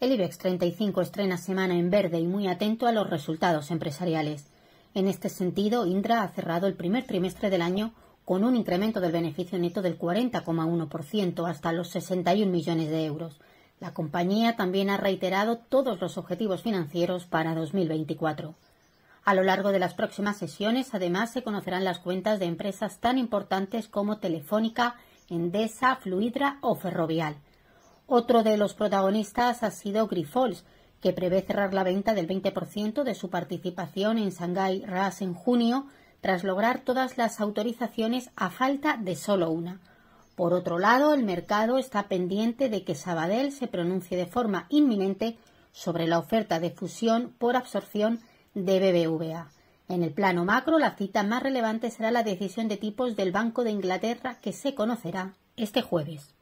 El IBEX 35 estrena semana en verde y muy atento a los resultados empresariales. En este sentido, Indra ha cerrado el primer trimestre del año con un incremento del beneficio neto del 40,1% hasta los 61 millones de euros. La compañía también ha reiterado todos los objetivos financieros para 2024. A lo largo de las próximas sesiones, además, se conocerán las cuentas de empresas tan importantes como Telefónica, Endesa, Fluidra o Ferrovial. Otro de los protagonistas ha sido Grifols, que prevé cerrar la venta del 20% de su participación en Shanghai RAS en junio, tras lograr todas las autorizaciones a falta de solo una. Por otro lado, el mercado está pendiente de que Sabadell se pronuncie de forma inminente sobre la oferta de fusión por absorción de BBVA. En el plano macro, la cita más relevante será la decisión de tipos del Banco de Inglaterra que se conocerá este jueves.